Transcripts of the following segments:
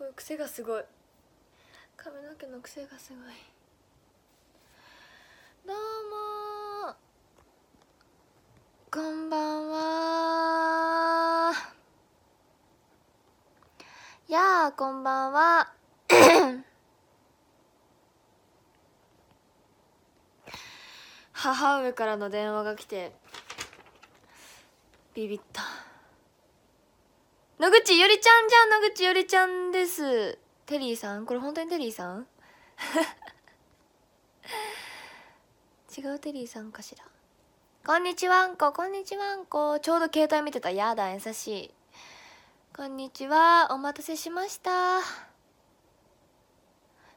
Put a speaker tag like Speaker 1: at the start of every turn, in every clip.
Speaker 1: ごい癖がすごい髪の毛の癖がすごいどうもこんばんはやあこんばんは 母上からの電話が来てビビった野口ゆりちゃんじゃん野口ゆりちゃんですテリーさんこれ本当にテリーさん 違うテリーさんかしらこんにちはんここんにちはんこちょうど携帯見てたやだ優しいこんにちはお待たせしました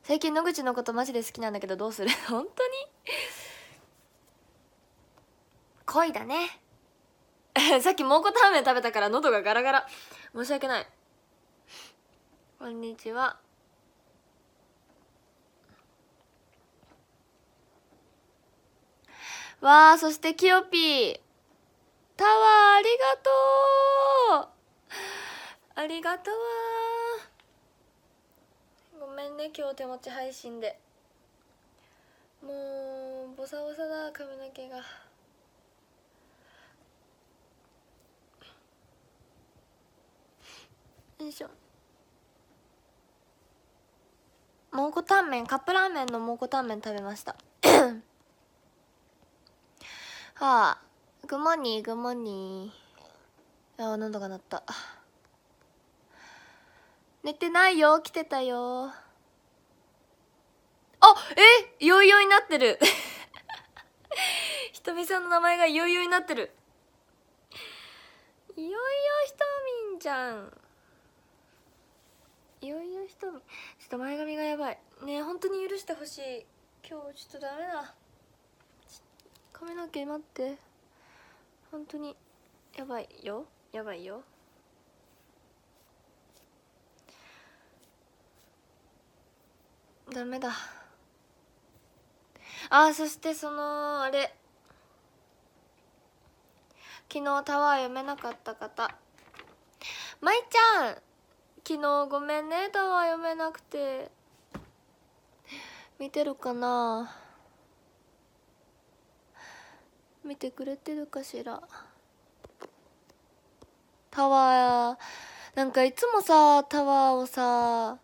Speaker 1: 最近野口のことマジで好きなんだけどどうする 本当に恋だね さっき蒙古タンメン食べたから喉がガラガラ申し訳ないこんにちはわあそしてキヨピータワーありがとうありがとうごめんね今日手持ち配信でもうボサボサだ髪の毛が。よいしょ蒙古タンメンカップラーメンの蒙古タンメン食べました はあグモニーグモニーああんとかなった寝てないよ来てたよあえよいよいになってる ひとみさんの名前がいよいよになってるいよいよひとみんじゃんいよいよ人ちょっと前髪がやばいねえ本当に許してほしい今日ちょっとダメだ髪の毛待って本当にやばいよやばいよダメだあーそしてそのあれ昨日タワー読めなかった方舞ちゃん昨日ごめんねタワー読めなくて見てるかな見てくれてるかしらタワーなんかいつもさタワーをさ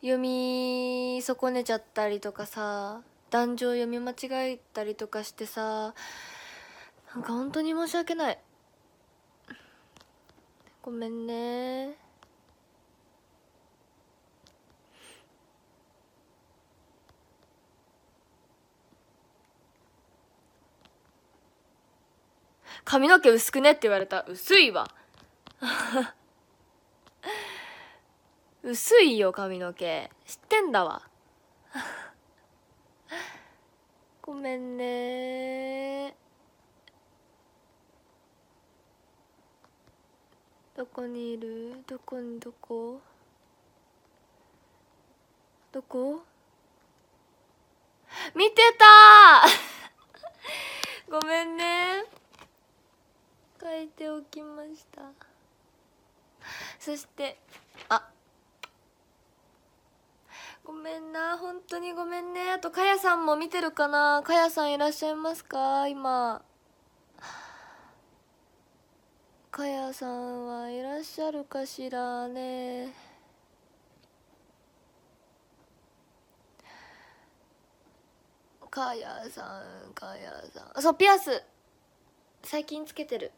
Speaker 1: 読み損ねちゃったりとかさ壇上読み間違えたりとかしてさなんか本当に申し訳ないごめんね髪の毛薄くねって言われた。薄いわ。薄いよ、髪の毛。知ってんだわ。ごめんねどこにいるどこにどこどこ見てた ごめんね書いておきましたそしてあごめんな本当にごめんねあとかやさんも見てるかなかやさんいらっしゃいますか今かやさんはいらっしゃるかしらねかやさんかやさんそうピアス最近つけてる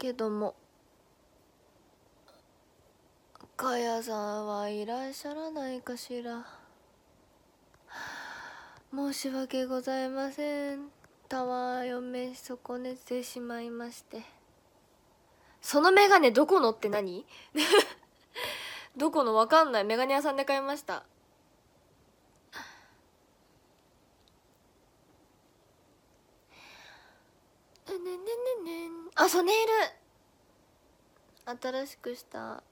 Speaker 1: けどもかやさんはいらっしゃらないかしら申し訳ございませんタワーよめ損ねてしまいましてそのメガネどこのって何 どこのわかんないメガネ屋さんで買いましたねねねねあうネイル新しくした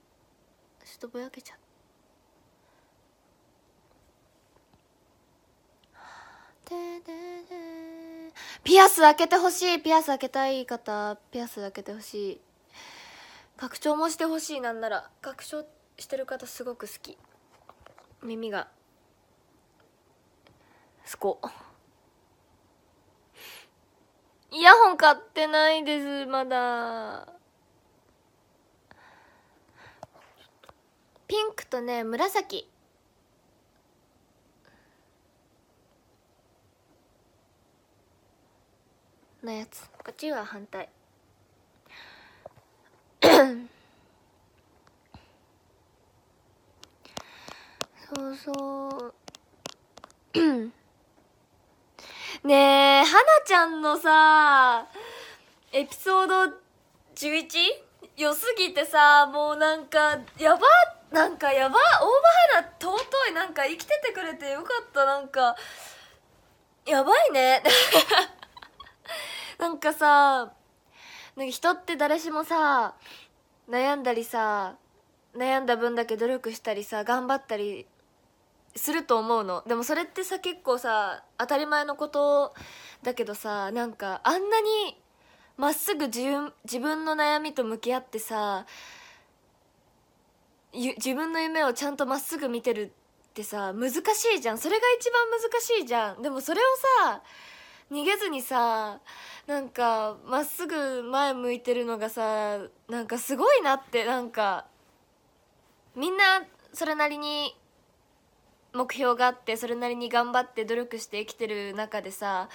Speaker 1: ちょっとぼやけちゃったピアス開けてほしいピアス開けたい方ピアス開けてほしい拡張もしてほしいなんなら拡張してる方すごく好き耳がすこイヤホン買ってないですまだピンクとね紫のやつこっちは反対 そうそうねえ、はなちゃんのさ、エピソード 11? 良すぎてさ、もうなんか、やば、なんかやば、大葉花尊い、なんか生きててくれてよかった、なんか、やばいね。なんかさ、なんか人って誰しもさ、悩んだりさ、悩んだ分だけ努力したりさ、頑張ったりすると思うのでもそれってさ結構さ当たり前のことだけどさなんかあんなにまっすぐ自分自分の悩みと向き合ってさ自分の夢をちゃんとまっすぐ見てるってさ難しいじゃんそれが一番難しいじゃんでもそれをさ逃げずにさなんかまっすぐ前向いてるのがさなんかすごいなってなんかみんなそれなりに目標があってそれなりに頑張って努力して生きてる中でさ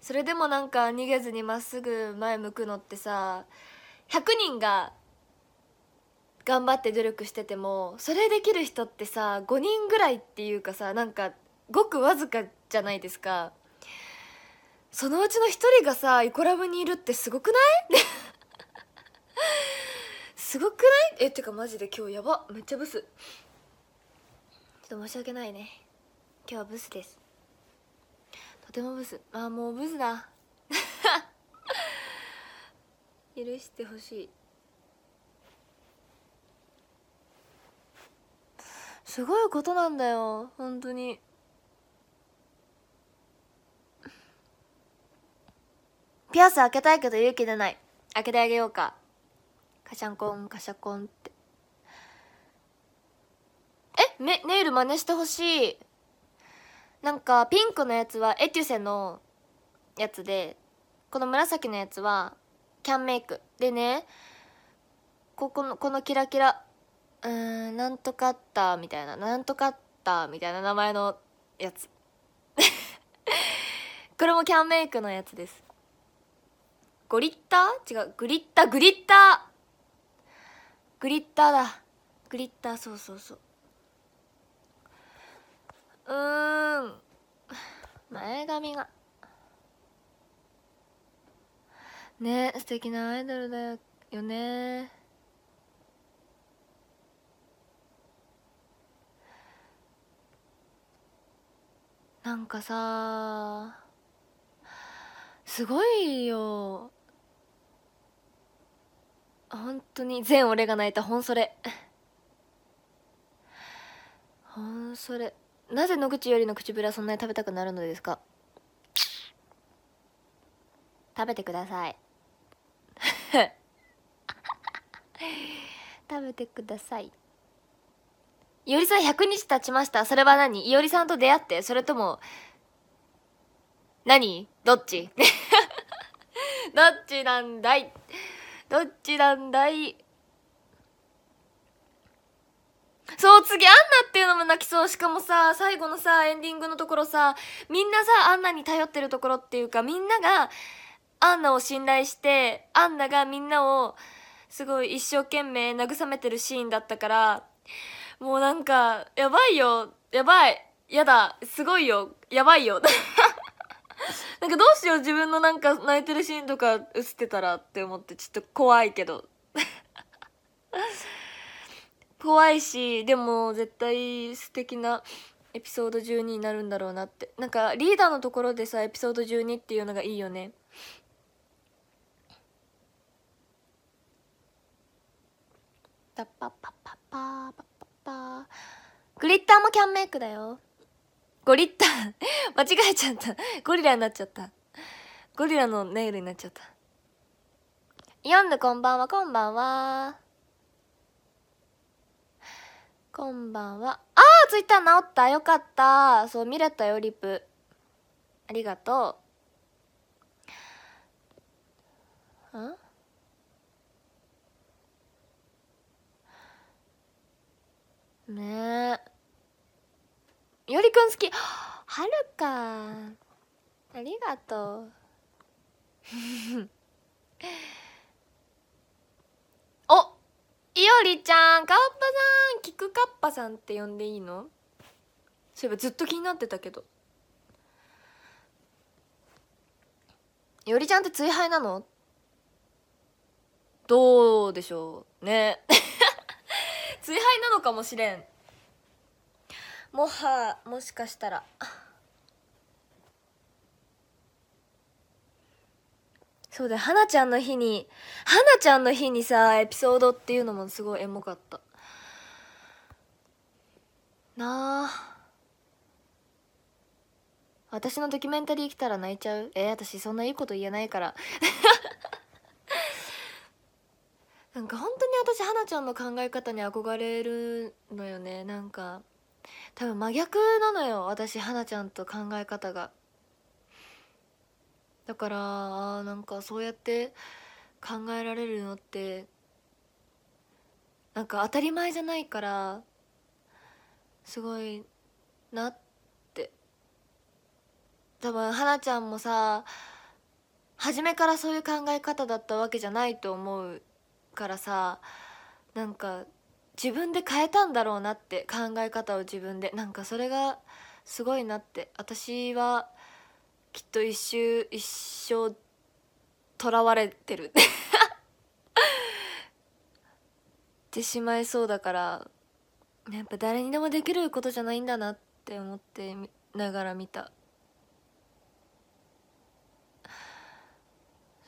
Speaker 1: それでもなんか逃げずにまっすぐ前向くのってさ100人が頑張って努力しててもそれできる人ってさ5人ぐらいっていうかさなんかごくわずかじゃないですかそのうちの1人がさイコラブにいるってすごくない すごくないえってかマジで今日やばめっちゃブスょっと申し訳ないね今日はブスですとてもブスああもうブスだ 許してほしいすごいことなんだよ本当にピアス開けたいけど勇気出ない開けてあげようかカシャンコンカシャコンってえめネイル真似してほしいなんかピンクのやつはエテュセのやつでこの紫のやつはキャンメイクでねここのこのキラキラうーんなんとかあったみたいななんとかあったみたいな名前のやつ これもキャンメイクのやつですゴリッター違うグリッターグリッターグリッターだグリッターそうそうそううん 前髪がね素敵なアイドルだよねなんかさすごいよ本当に全俺が泣いた本それ本それなぜ野口よりの口ぶらそんなに食べたくなるのですか食べてください 食べてくださいいおりさん100日経ちましたそれは何いおりさんと出会ってそれとも何どっち どっちなんだいどっちなんだいそう、次、アンナっていうのも泣きそう。しかもさ、最後のさ、エンディングのところさ、みんなさ、アンナに頼ってるところっていうか、みんなが、アンナを信頼して、アンナがみんなを、すごい一生懸命慰めてるシーンだったから、もうなんか、やばいよ、やばい、やだ、すごいよ、やばいよ。なんかどうしよう、自分のなんか泣いてるシーンとか映ってたらって思って、ちょっと怖いけど。怖いしでも絶対素敵なエピソード12になるんだろうなってなんかリーダーのところでさエピソード12っていうのがいいよねパパパパパパパグリッターもキャンメイクだよゴリッター 間違えちゃったゴリラになっちゃったゴリラのネイルになっちゃったヨンでこんばんはこんばんはこんばんは。ああツイッター治った。よかった。そう、見れたよ、リプ。ありがとう。んねえ。よりくん好き。はるか。ありがとう。いおりちゃんかっぱさんきくかっぱさんって呼んでいいのそういえばずっと気になってたけどいおりちゃんって追敗なのどうでしょうね 追敗なのかもしれんもはもしかしたらそうだ花ちゃんの日に花ちゃんの日にさエピソードっていうのもすごいエモかったなあ私のドキュメンタリー来たら泣いちゃうえー、私そんないいこと言えないから なんか本当に私花ちゃんの考え方に憧れるのよねなんか多分真逆なのよ私花ちゃんと考え方がだからあなんかそうやって考えられるのってなんか当たり前じゃないからすごいなって多分はなちゃんもさ初めからそういう考え方だったわけじゃないと思うからさなんか自分で変えたんだろうなって考え方を自分でなんかそれがすごいなって私はきっと一周一生とらわれてる ってしまいそうだからやっぱ誰にでもできることじゃないんだなって思ってながら見た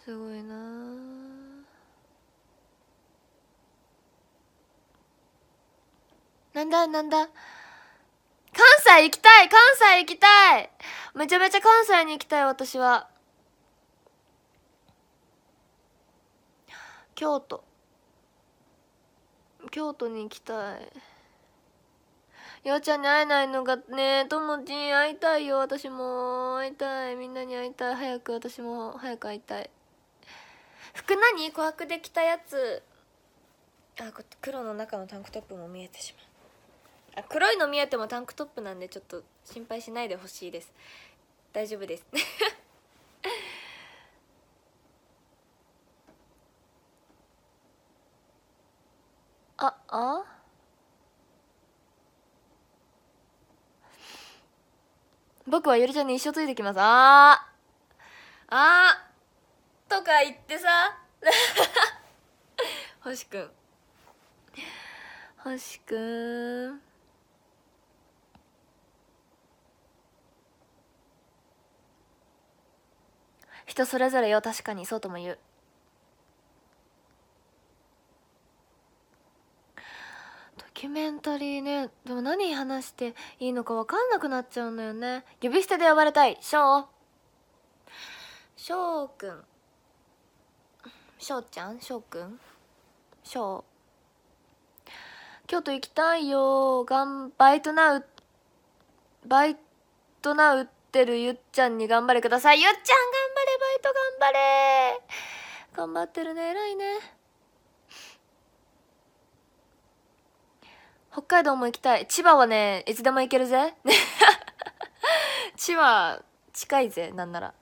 Speaker 1: すごいななんだなんだ関西行きたい関西行きたいめちゃめちゃ関西に行きたい私は京都京都に行きたいようちゃんに会えないのがねともちん会いたいよ私も会いたいみんなに会いたい早く私も早く会いたい服何琥珀で着たやつあ黒の中のタンクトップも見えてしまう黒いの見えてもタンクトップなんでちょっと心配しないでほしいです大丈夫です ああ僕はゆりちゃんに一生ついてきますあーあーとか言ってさ 星くん星くん人それぞれよ確かにそうとも言うドキュメンタリーねでも何話していいのか分かんなくなっちゃうんだよね指捨てで呼ばれたい翔翔くん翔ちゃん翔くん翔京都行きたいよがんバイトなうバイトなうってるゆっちゃんに頑張れくださいゆっちゃん頑張れト頑張れ頑張ってるね偉いね北海道も行きたい千葉はねいつでも行けるぜ 千葉近いぜなんなら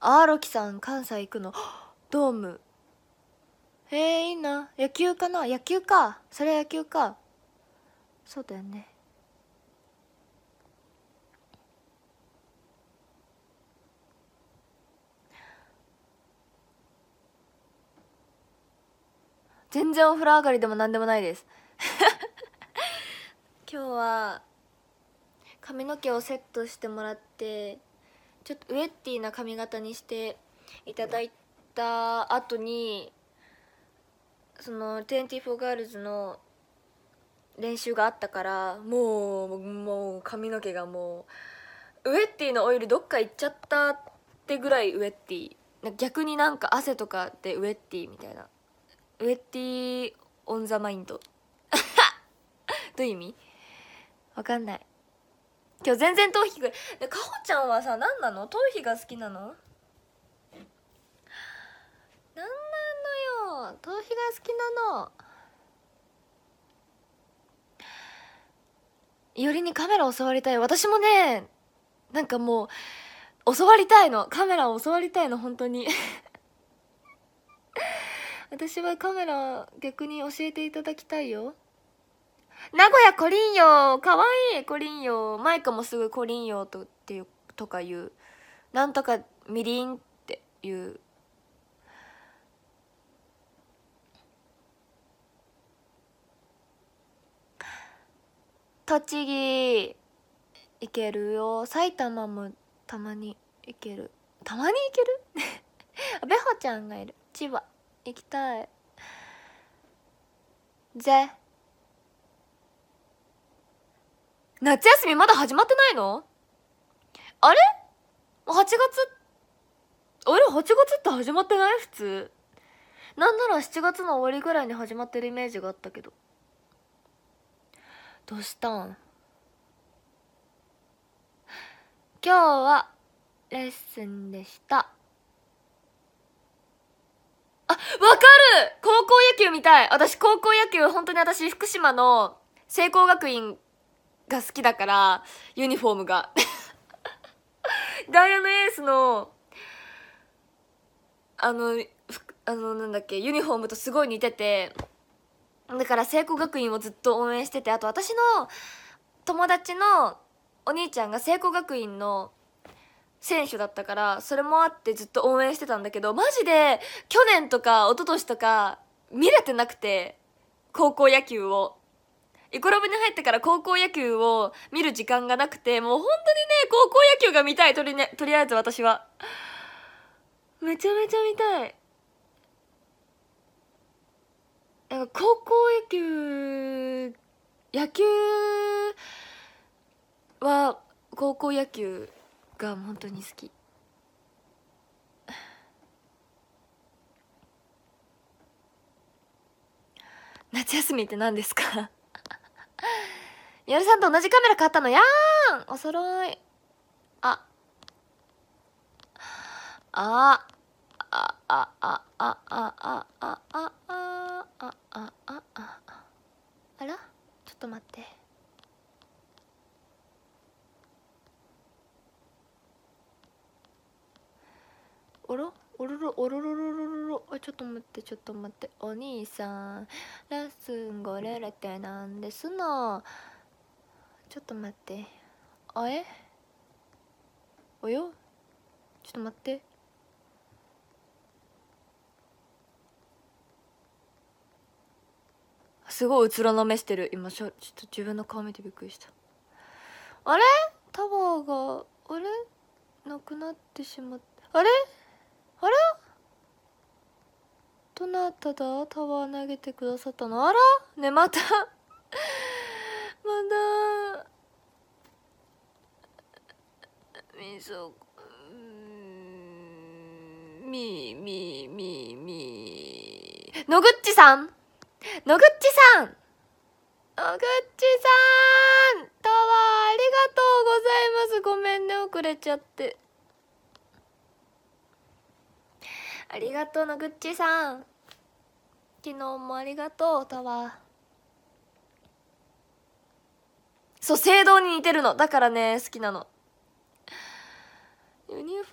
Speaker 1: あーロキさん関西行くのドームえー、いいな野球かな野球かそれ野球かそうだよね全然お風呂上がりでも何でもないです 今日は髪の毛をセットしてもらってちょっとウエッティな髪型にしていただいた後にその24ガールズの練習があったからもうもう髪の毛がもうウエッティのオイルどっか行っちゃったってぐらいウエッティ逆になんか汗とかでウエッティみたいなウェッティオンザマインド どういう意味わかんない今日全然頭皮くでかほちゃんはさ何なの頭皮が好きなの何なのよ頭皮が好きなのよりにカメラ教わりたい私もねなんかもう教わりたいのカメラを教わりたいの本当に私はカメラ逆に教えていただきたいよ名古屋コリンーかわいいコリンーマイカもすぐコリンーとっていうとか言うなんとかみりんっていう栃木行けるよ埼玉もたまに行けるたまに行ける あべほちゃんがいる千葉行きたいぜ夏休みまだ始まってないのあれ ?8 月あれ8月って始まってない普通なんなら7月の終わりぐらいに始まってるイメージがあったけどどうしたん今日はレッスンでした。見たい私高校野球本当に私福島の聖光学院が好きだからユニフォームが ダイヤのエースのあのあのなんだっけユニフォームとすごい似ててだから聖光学院をずっと応援しててあと私の友達のお兄ちゃんが聖光学院の選手だったからそれもあってずっと応援してたんだけどマジで去年とか一昨年とか見れてなくて高校野球をイコラブに入ってから高校野球を見る時間がなくてもう本当にね高校野球が見たいとり,、ね、とりあえず私はめちゃめちゃ見たい高校野球野球は高校野球が本当に好き夏休みって何ですかやる さんと同じカメラ買ったのやーんお揃い。あ。あ。あ、あ、あ、あ、あ、あ、あ、あ、あ、あ、あ、あ、あ、あらちょっと待って。あらおろろおろろろろろあちょっと待ってちょっと待ってお兄さんレッスンがれれてなんですのちょっと待ってあえおよちょっと待ってすごいうつろな目してる今しょちょっと自分の顔見てびっくりしたあれタワーがあれなくなってしまったあれあらどなただタワー投げてくださったのあらねまた まだみそみみみみ野口さん野口さん野口さんタワーありがとうございますごめんね遅れちゃってありがとうのぐっちさん昨日もありがとうタワーそう聖堂に似てるのだからね好きなのユニフォーム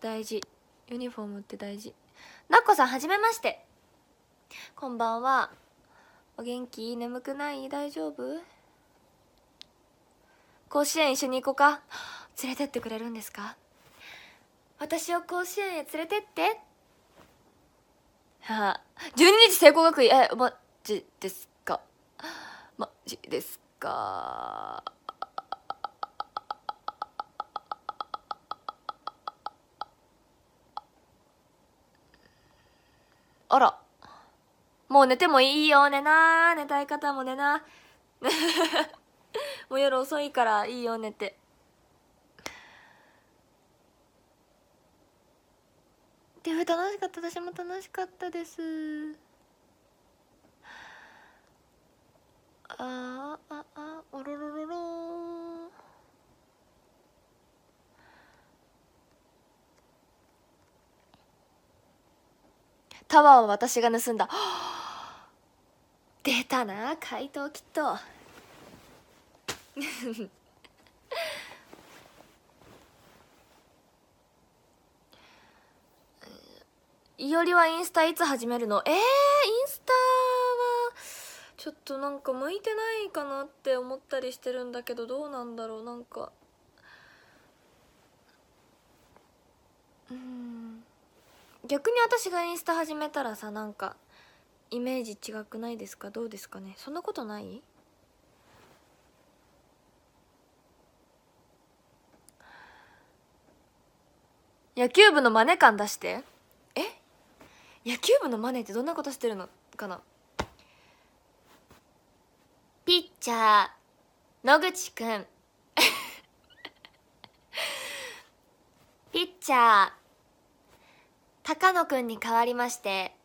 Speaker 1: 大事ユニフォームって大事なっこさんはじめましてこんばんはお元気眠くない大丈夫甲子園一緒に行こうか連れてってくれるんですか私を甲子園へ連れてってはあ12日聖光学院えマジですかマジですかあらもう寝てもいいよ寝な寝たい方も寝な もう夜遅いからいいよ寝て。でも楽しかった私も楽しかったですあーああおろろろろタワーを私が盗んだ 出たな怪盗キットいよりはインスタいつ始めるのえー、インスタはちょっとなんか向いてないかなって思ったりしてるんだけどどうなんだろうなんかうん逆に私がインスタ始めたらさなんかイメージ違くないですかどうですかねそんなことない野球部のマネ感出して野球部のマネーってどんなことしてるのかなピッチャー野口くん ピッチャー高野くんに代わりまして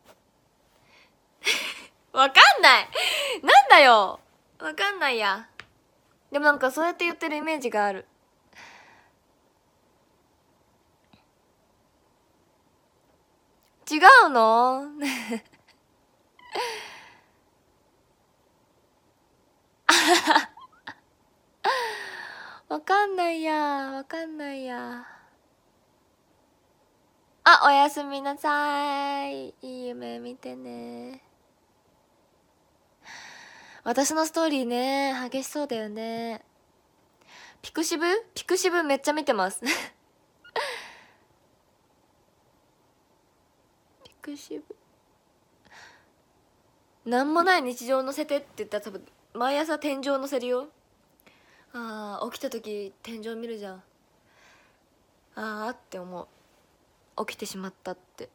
Speaker 1: わかんないなんだよわかんないやでもなんかそうやって言ってるイメージがある違うの わかんないやわかんないやあおやすみなさいいい夢見てね私のストーリーね激しそうだよねピクシブピクシブめっちゃ見てます何もない日常を乗せてって言ったら多分毎朝天井乗せるよああ起きた時天井見るじゃんああって思う起きてしまったって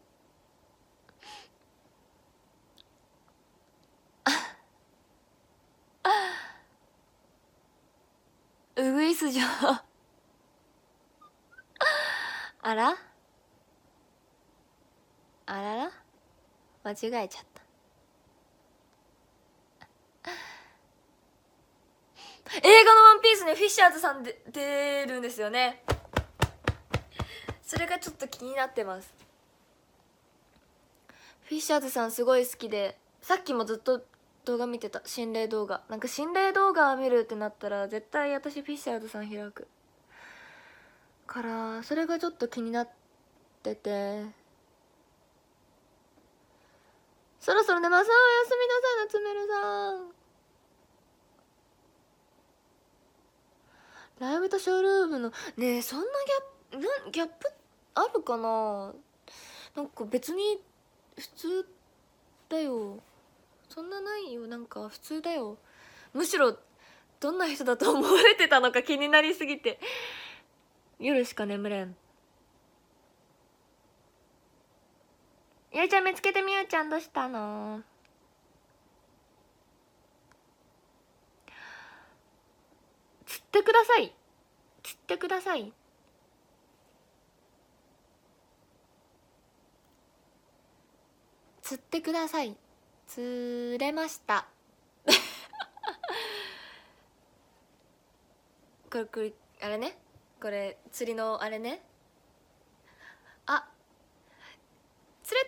Speaker 1: うぐいすんあらあらら間違えちゃった映画の「ワンピースねフィッシャーズさんで出るんですよねそれがちょっと気になってますフィッシャーズさんすごい好きでさっきもずっと動画見てた心霊動画なんか心霊動画見るってなったら絶対私フィッシャーズさん開くからそれがちょっと気になっててそろそろ寝ますおやすみなさい夏メルさんライブとショールームのねえそんなギャップギャップあるかななんか別に普通だよそんなないよなんか普通だよむしろどんな人だと思われてたのか気になりすぎて夜しか眠れんゆいちゃん見つけてみゆちゃんどうしたの釣ってください釣ってください釣ってください釣れました これこれあれねこれ釣りのあれねあ釣れ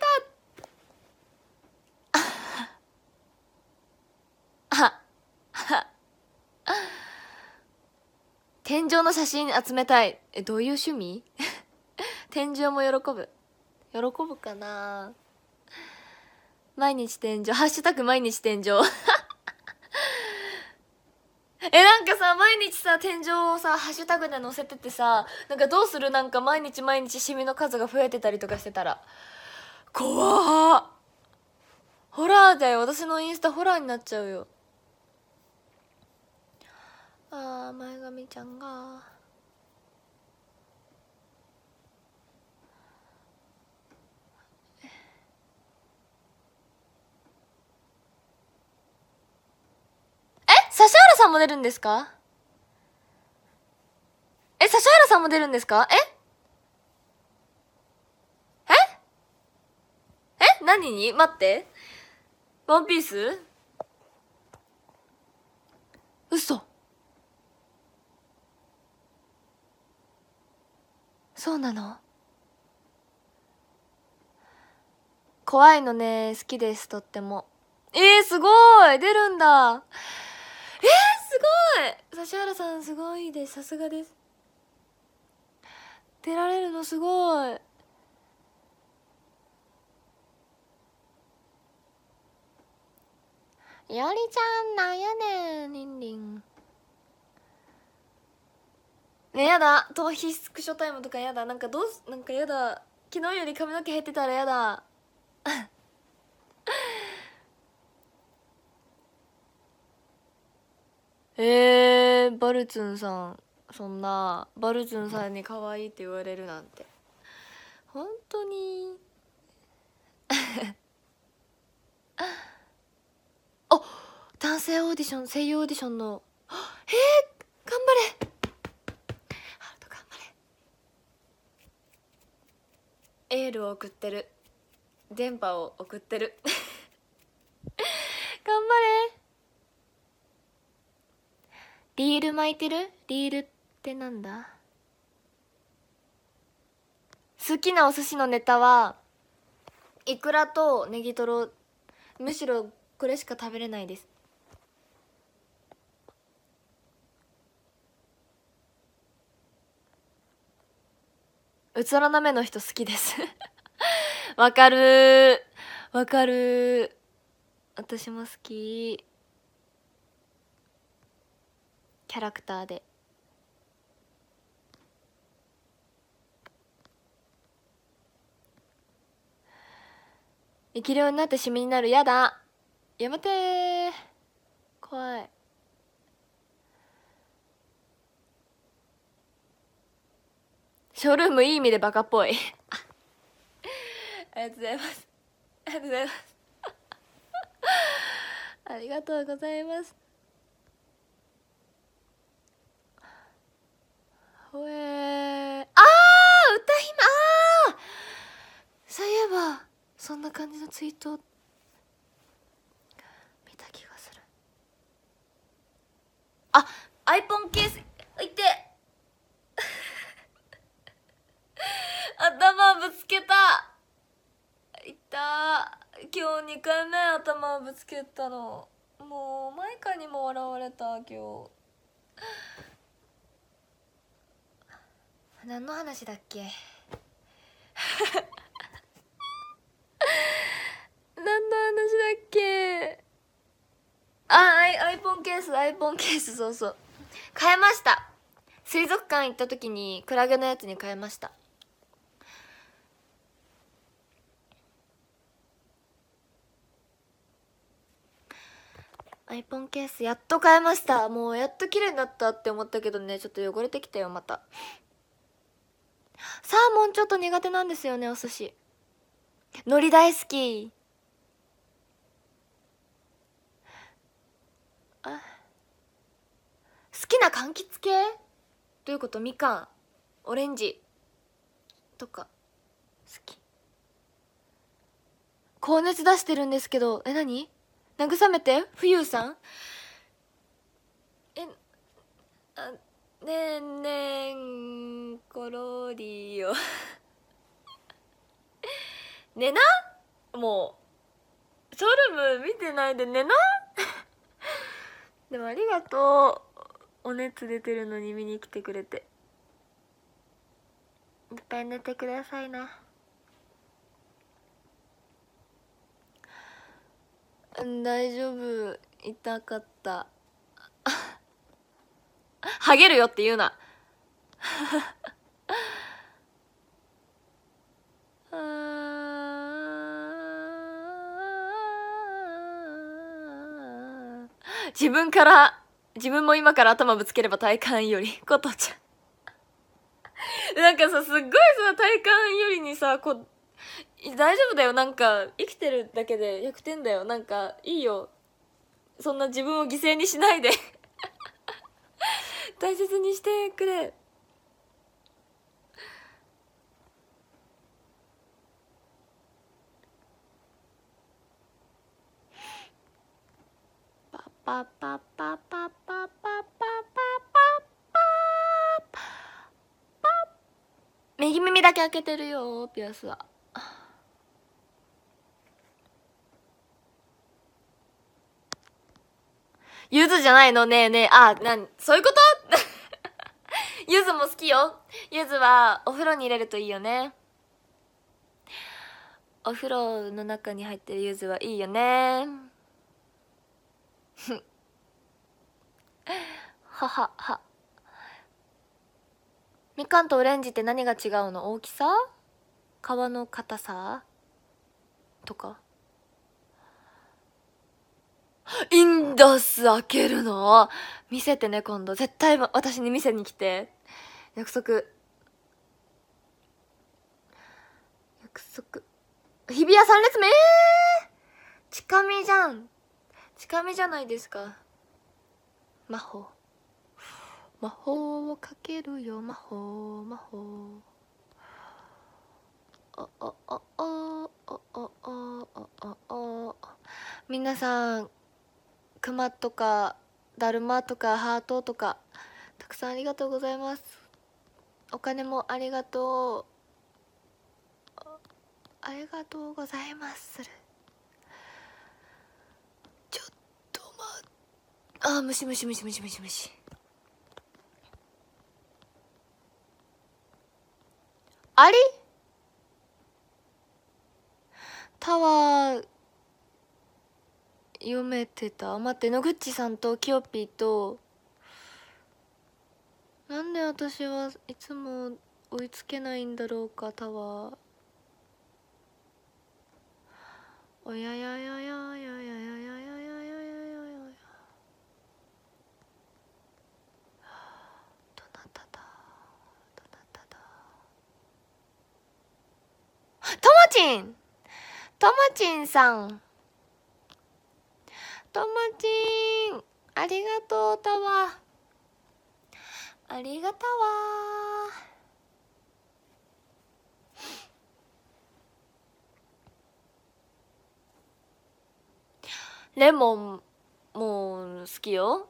Speaker 1: た あ 天井の写真集めたいえどういう趣味 天井も喜ぶ喜ぶかな毎日天井ハッシュタグ毎日天井えなんかさ毎日さ天井をさハッシュタグで載せててさなんかどうするなんか毎日毎日シミの数が増えてたりとかしてたら怖ホラーだよ私のインスタホラーになっちゃうよああ前髪ちゃんがえ指原さんも出るんですかえ指原さんも出るんですかえ何に待って。ワンピース嘘そうなの怖いのね好きですとってもえー、すごい出るんだえー、すごい指原さんすごいですさすがです出られるのすごいいりちゃん、なんやねん、りんりん。ねやだ逃避スクショタイムとかやだなんかどうなんかやだ昨日より髪の毛減ってたらやだ えー、バルツンさんそんなバルツンさんに可愛いって言われるなんて本当にあ 男性オーディション声優オーディションのえー、頑張れハルト頑張れエールを送ってる電波を送ってる 頑張れリール巻いてるリールってなんだ好きなお寿司のネタはイクラとネギトロむしろこれしか食べれないですうつな目の人好きです わかるわかる私も好きキャラクターで生き量になってシミになるやだやめて怖いショールームいい意味でバカっぽい ありがとうございますありがとうございますありがとうございますほえー、あー歌姫あそういえばそんな感じのツイートあアイポンケースいて 頭ぶつけたいった今日2回目頭ぶつけたのもうマイカにも笑われた今日何の話だっけ 何の話だっけアイポンケースアイポンケースそうそう変えました水族館行った時にクラゲのやつに変えましたアイポンケースやっと変えましたもうやっと綺麗になったって思ったけどねちょっと汚れてきたよまたサーモンちょっと苦手なんですよねお寿司海苔大好ききな柑橘系どういうことみかんオレンジとか好き高熱出してるんですけどえ何慰めて冬さんえあねんねんロリりよ 寝なもうショルム見てないで寝な でもありがとうお熱出てるのに見に来てくれていっぱい寝てくださいな大丈夫痛かった ハゲるよって言うな 自分から自分も今から頭ぶつければ体感より、ことちゃん。なんかさ、すっごいさ、体感よりにさ、こ、大丈夫だよ。なんか、生きてるだけで100点だよ。なんか、いいよ。そんな自分を犠牲にしないで 大切にしてくれ。パパパパパパパパパパ右耳だけ開けてるよピアスは。ゆずじゃないのねえねえ、あ、なん、そういうことゆずも好きよ。ゆずはお風呂に入れるといいよね。お風呂の中に入ってるゆずはいいよね。はははみかんとオレンジって何が違うの大きさ皮の硬さとかインダス開けるの見せてね今度絶対私に見せに来て約束約束日比谷3列目近見じゃん近めじゃないですか魔法魔法をかけるよ魔法魔法おおおおおおおおお皆さん熊とかだるまとかハートとかたくさんありがとうございますお金もありがとうありがとうございますあし虫し虫し虫し。あれタワー、読めてた。待って、野口さんとキヨピーと、なんで私はいつも追いつけないんだろうか、タワー。おややややややややや。ともちんともちんさんともちんありがとうたわありがたわレモンもう好きよ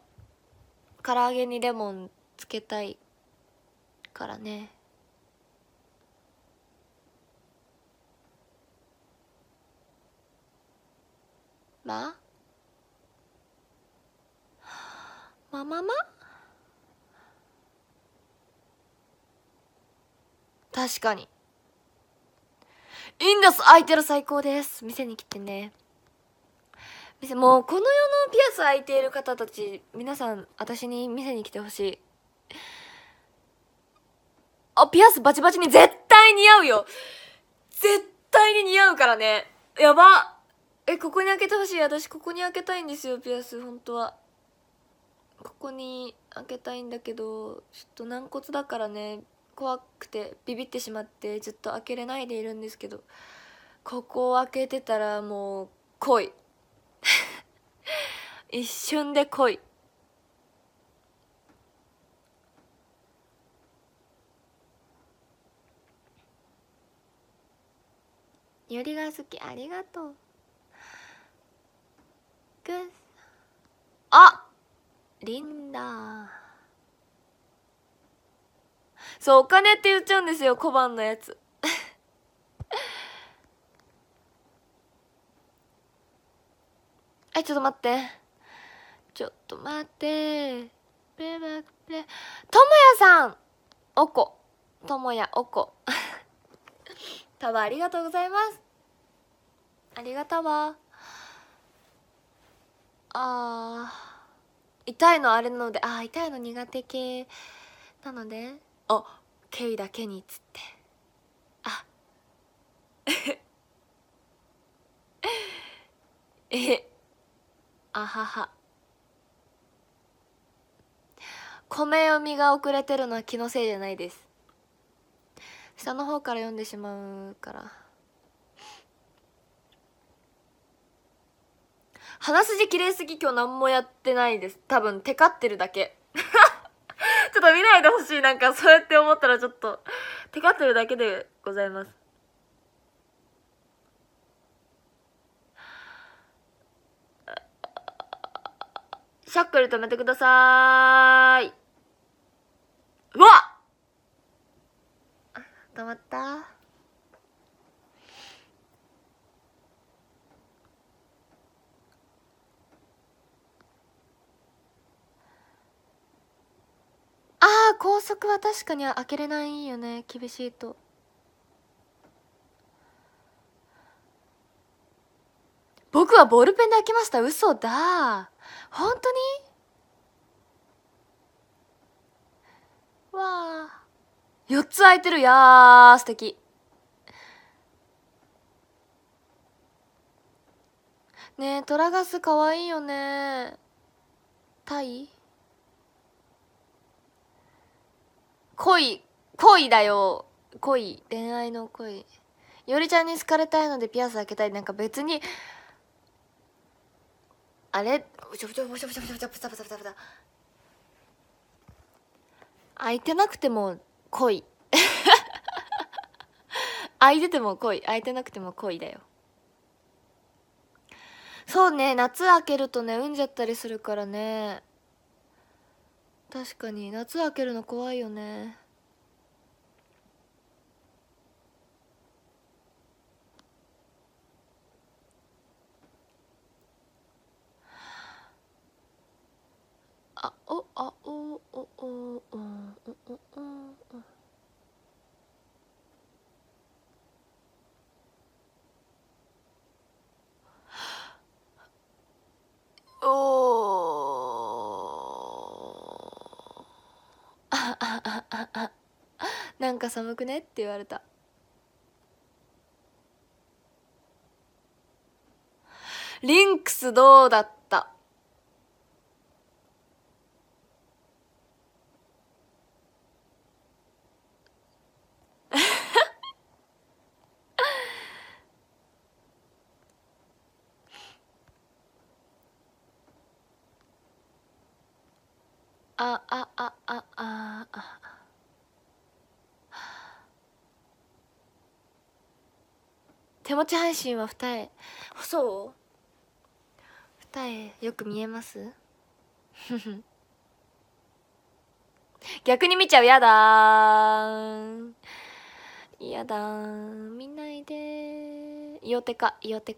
Speaker 1: 唐揚げにレモンつけたいからねま、ままま確かにいいんです開いてる最高です店に来てね店もうこの世のピアス開いている方たち皆さん私に店に来てほしいあピアスバチバチに絶対似合うよ絶対に似合うからねやばえここに開けてほしい私ここに開けたいんですよピアス本当はここに開けたいんだけどちょっと軟骨だからね怖くてビビってしまってずっと開けれないでいるんですけどここを開けてたらもう来い 一瞬で来いよりが好きありがとうくあリンダそうお金って言っちゃうんですよ小判のやつ えちょっと待ってちょっと待ってプレバッともやさんおこともやおこたわ ありがとうございますありがとうあ痛いのあれなのでああ、痛いの苦手系なのであケイだけにっつってあえあはは米読みが遅れてるのは気のせいじゃないです下の方から読んでしまうから鼻筋綺麗すぎ今日何もやってないです。多分、テカってるだけ。ちょっと見ないでほしい。なんか、そうやって思ったらちょっと、テカってるだけでございます。シャックル止めてください。うわっ止まったああ高速は確かに開けれないよね厳しいと僕はボールペンで開けました嘘だ本当にわあ4つ開いてるやー素敵ねえトラガスかわいいよねタイ恋、恋だよ。恋。恋愛の恋。よりちゃんに好かれたいのでピアス開けたい。なんか別に、あれ開いてなくても恋。開いてても恋。開いてなくても恋だよ。そうね、夏開けるとね、産んじゃったりするからね。確かに夏開けるの怖いよねか寒くね?」って言われたリンクスどうだった手持ち配信は二重そう二重よく見えます 逆に見ちゃうやだやだ見ないでイオテかイオテ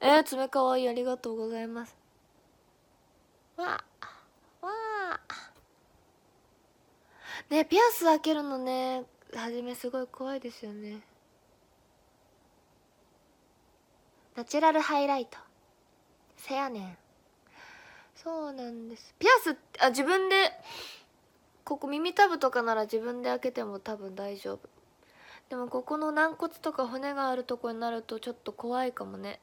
Speaker 1: えー、爪かわいいありがとうございますわわあねピアス開けるのね初めすごい怖いですよねナチュラルハイライトせやねんそうなんですピアスあ自分でここ耳たぶとかなら自分で開けても多分大丈夫でもここの軟骨とか骨があるとこになるとちょっと怖いかもね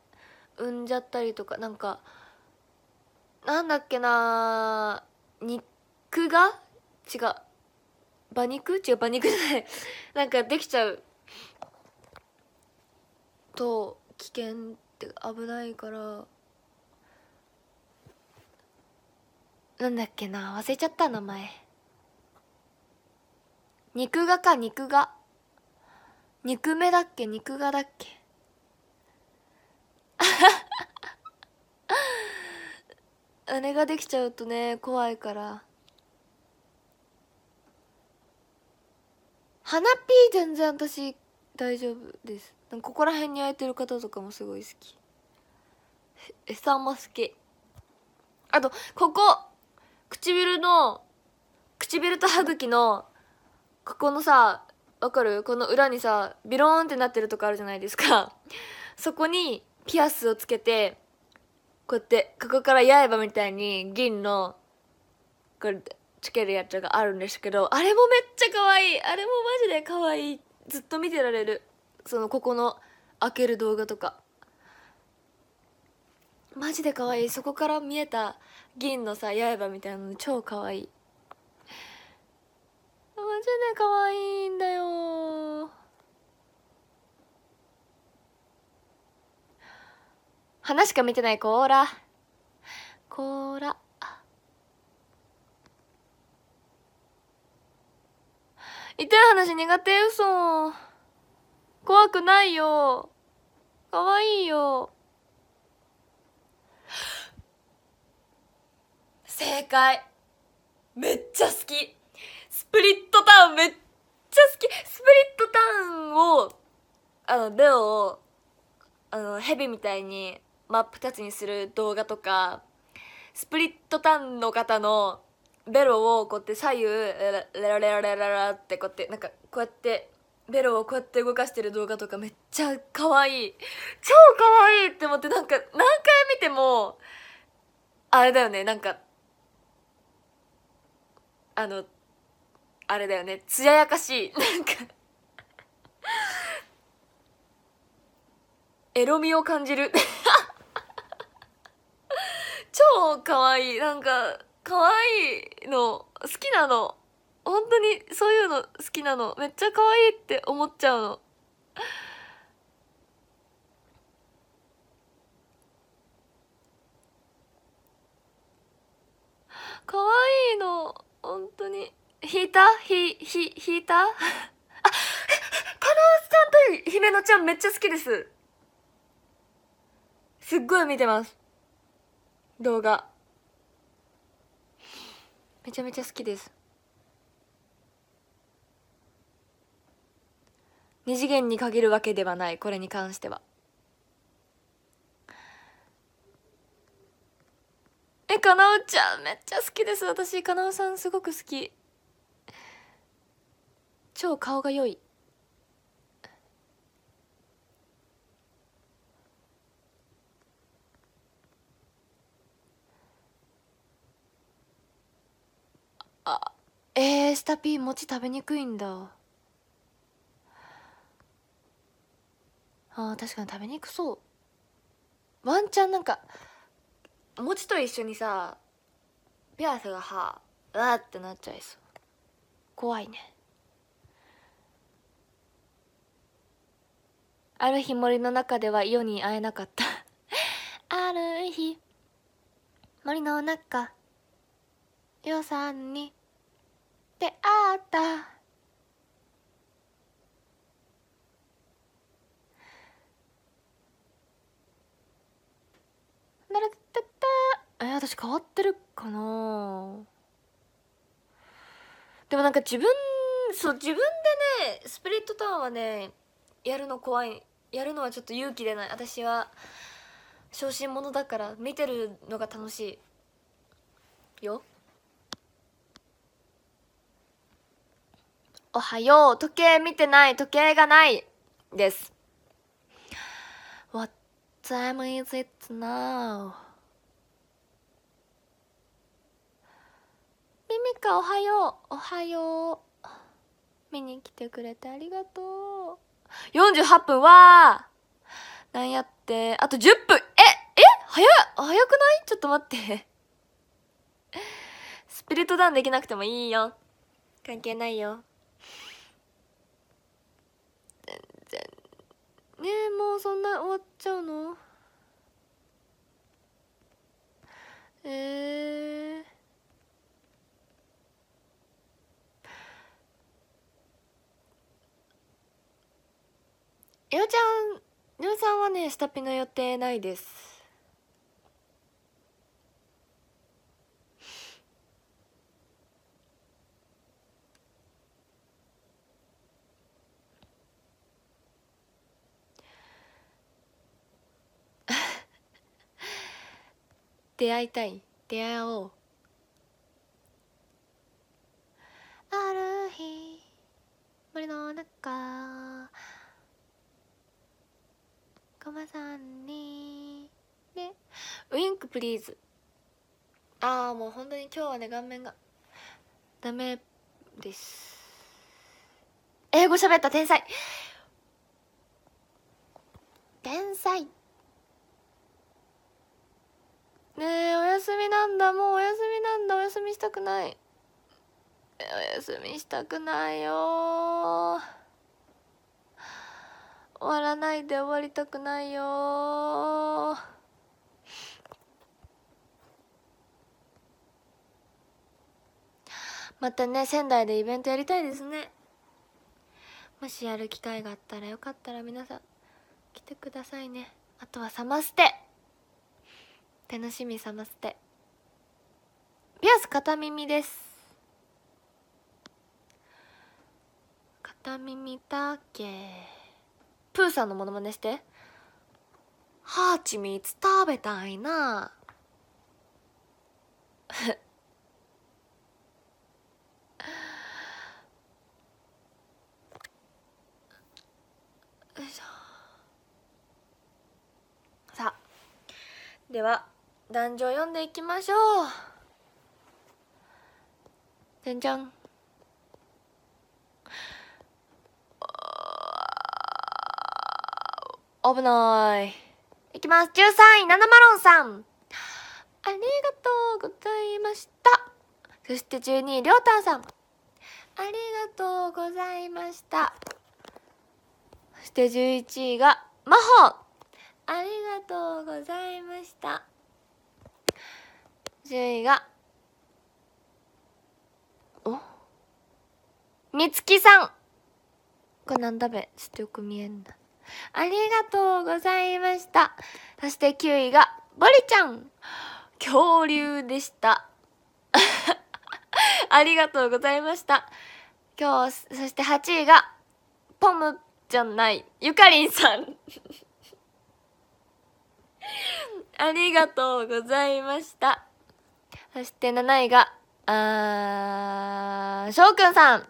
Speaker 1: 産んじゃったりとかなんかなんだっけな肉が違う馬肉違う馬肉じゃない なんかできちゃうと危険って危ないからなんだっけな忘れちゃった名前肉画か肉画肉目だっけ肉画だっけ あれができちゃうとね怖いから。鼻ピー全然私大丈夫ですここら辺に空いてる方とかもすごい好き餌も好きあとここ唇の唇と歯茎のここのさわかるこの裏にさビローンってなってるとこあるじゃないですかそこにピアスをつけてこうやってここから刃みたいに銀のこれつけるやつがあるんですけどあれもめっちゃ可愛いあれもマジで可愛いずっと見てられるそのここの開ける動画とかマジで可愛いそこから見えた銀のさ刃みたいなの超可愛いマジで可愛いんだよ花しか見てないコーラコーラ痛い話苦手嘘怖くないよかわいいよ正解めっちゃ好きスプリットターンめっちゃ好きスプリットターンをあのレオをあのヘビみたいに真っ二つにする動画とかスプリットターンの方のベロをこうやって左右レラレララララってこうやってなんかこうやってベロをこうやって動かしてる動画とかめっちゃ可愛い超可愛いって思ってなんか何回見てもあれだよねなんかあのあれだよね艶やかしいなんかエロみを感じる超可愛いなんか可愛いの好きなの本当にそういうの好きなのめっちゃ可愛いって思っちゃうの可愛いの本当に引いたひひ引いた あカノさんと姫野ちゃんめっちゃ好きですすっごい見てます動画めちゃめちゃ好きです二次元に限るわけではないこれに関してはえかなおちゃんめっちゃ好きです私かなおさんすごく好き超顔が良いあえー、スタピー餅食べにくいんだあ確かに食べにくそうワンチャンなんか餅と一緒にさピアスがはうわってなっちゃいそう怖いねある日森の中では世に会えなかった ある日森の中よさんに出会ったえ私変わってるかなでもなんか自分そう自分でねスプリットターンはねやるの怖いやるのはちょっと勇気出ない私は小心者だから見てるのが楽しいよおはよう、時計見てない、時計がない、です。What time is it now? ミミカおはよう、おはよう。見に来てくれてありがとう。48分は、なんやって、あと10分。え、え早っ早くないちょっと待って スピリットダウンできなくてもいいよ。関係ないよ。ねもうそんな終わっちゃうのえー、ようちゃん、ヨうさんはね、下ピの予定ないです。出会いたい出会おうある日森の中コマさんにねウィンクプリーズああもう本当に今日はね顔面がダメです英語喋った天才天才ねえお休みなんだもうお休みなんだお休みしたくないお休みしたくないよ終わらないで終わりたくないよまたね仙台でイベントやりたいですねもしやる機会があったらよかったら皆さん来てくださいねあとはサマステ楽しみさましてピアス片耳です片耳だけプーさんのモノマネしてハーチミツ食べたいな さでは壇上読んでいきましょうじゃんじゃん危ないいきます13位ナナマロンさんありがとうございましたそして12位りょうたんさんありがとうございましたそして11位がまほありがとうございました1位が、おみつきさんこれなんだべちょっとよく見えんな。ありがとうございました。そして9位が、ボリちゃん恐竜でした。ありがとうございました。今日、そして8位が、ポムじゃない、ゆかりんさん。ありがとうございました。そして7位が、あー、翔くんさん。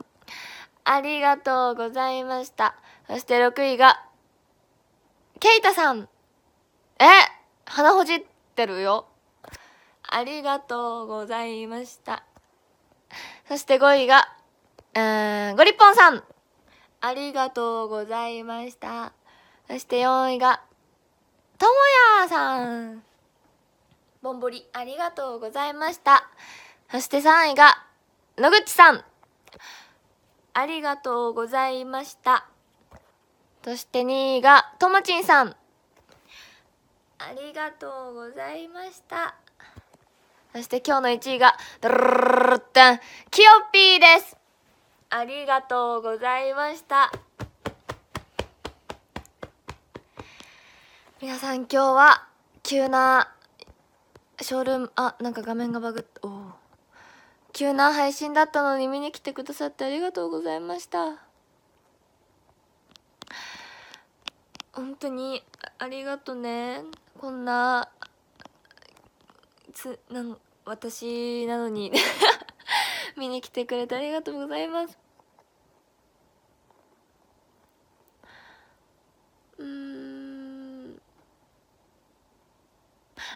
Speaker 1: ありがとうございました。そして6位が、ケイタさん。え鼻ほじってるよ。ありがとうございました。そして5位が、うーん、ゴリッポンさん。ありがとうございました。そして4位が、ともやさん。ぼんぼりありがとうございましたそして3位が野口さんありがとうございましたそして2位がともちんさんありがとうございましたそして今日の1位がドルルルルンキヨピーですありがとうございました皆さん今日は急なショールームあなんか画面がバグっておお急な配信だったのに見に来てくださってありがとうございました本当にありがとねこんなつなん私なのに 見に来てくれてありがとうございます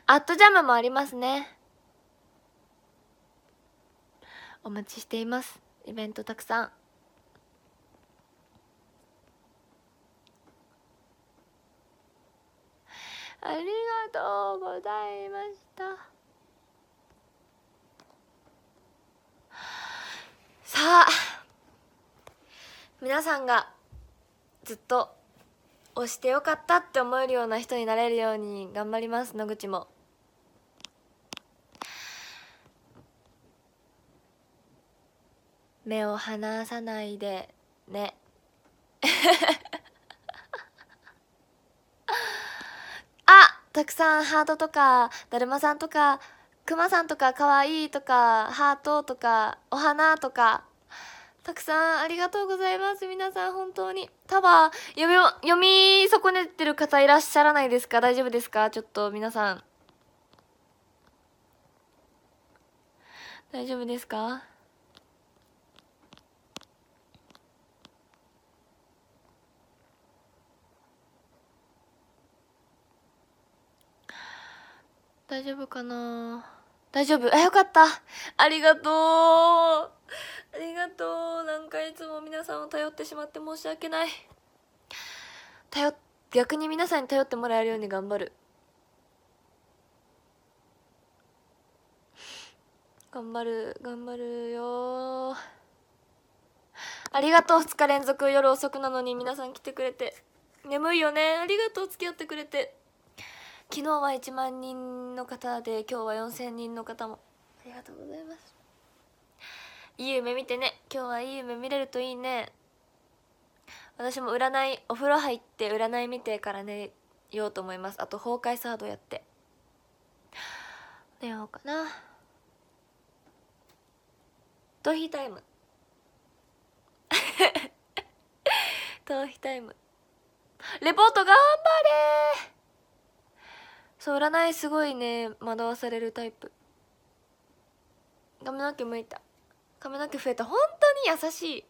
Speaker 1: アットジャムもありますね。お待ちしています。イベントたくさん。ありがとうございました。さあ、皆さんがずっと押してよかったって思えるような人になれるように頑張ります、野口も。目を離さないでね あたくさんハートとかだるまさんとかくまさんとかかわいいとかハートとかお花とかたくさんありがとうございます皆さん本当にただ読み読み損ねてる方いらっしゃらないですか大丈夫ですかちょっと皆さん大丈夫ですか大丈夫かな大丈夫あよかったありがとうありがとうなんかいつも皆さんを頼ってしまって申し訳ない頼逆に皆さんに頼ってもらえるように頑張る頑張る頑張るよありがとう2日連続夜遅くなのに皆さん来てくれて眠いよねありがとう付き合ってくれて昨日は1万人の方で今日は4000人の方もありがとうございますいい夢見てね今日はいい夢見れるといいね私も占いお風呂入って占い見てから寝ようと思いますあと崩壊サードやって寝ようかな逃避タイム 逃避タイムレポート頑張れそう占いすごいね惑わされるタイプ髪の毛むいた髪の毛増えた本当に優しい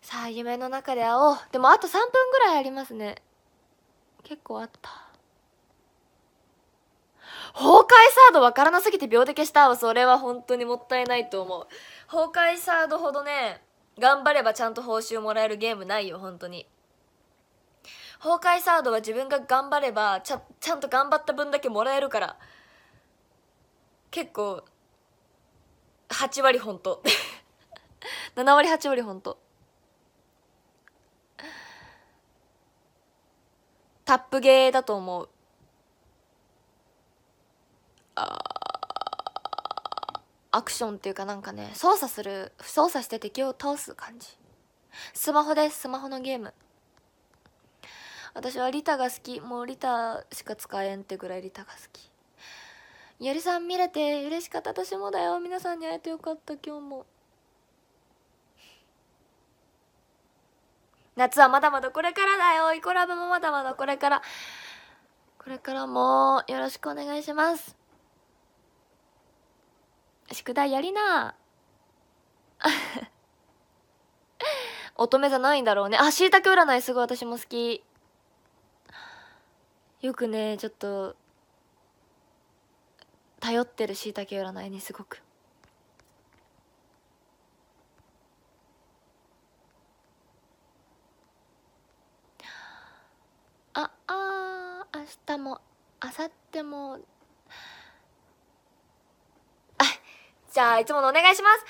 Speaker 1: さあ夢の中で会おうでもあと3分ぐらいありますね結構あった崩壊サードわからなすぎて秒で消したそれは本当にもったいないと思う崩壊サードほどね頑張ればちゃんと報酬もらえるゲームないよ本当に崩壊サードは自分が頑張ればちゃちゃんと頑張った分だけもらえるから結構8割本当7 割8割本当タップゲーだと思うあアクションっていうかなんかね操作する操作して敵を倒す感じスマホですスマホのゲーム私はリタが好きもうリタしか使えんってぐらいリタが好きよりさん見れて嬉しかった私もだよ皆さんに会えてよかった今日も夏はまだまだこれからだよイコラブもまだまだこれからこれからもよろしくお願いします宿題やりな 乙女じゃないんだろうねあしいたけ占いすごい私も好きよくねちょっと頼ってるしいたけ占いにすごく。ああ明日も明後日もあじゃあいつものお願いします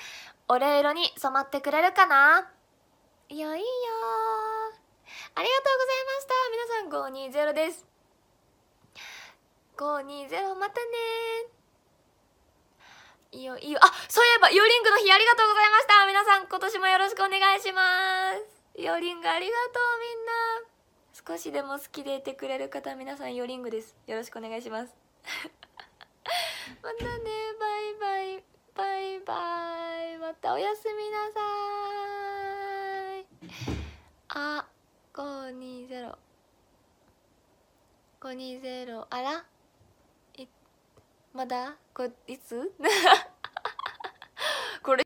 Speaker 1: お礼色に染まってくれるかないよいよありがとうございました皆さん520です520またねいいよいいよあそういえばイオリングの日ありがとうございました皆さん今年もよろしくお願いしますイオリングありがとうみんな少しでも好きでいてくれる方皆さんイオリングですよろしくお願いします またねバイバイバイバイまたおやすみなさいあ520 520あらまだこいつ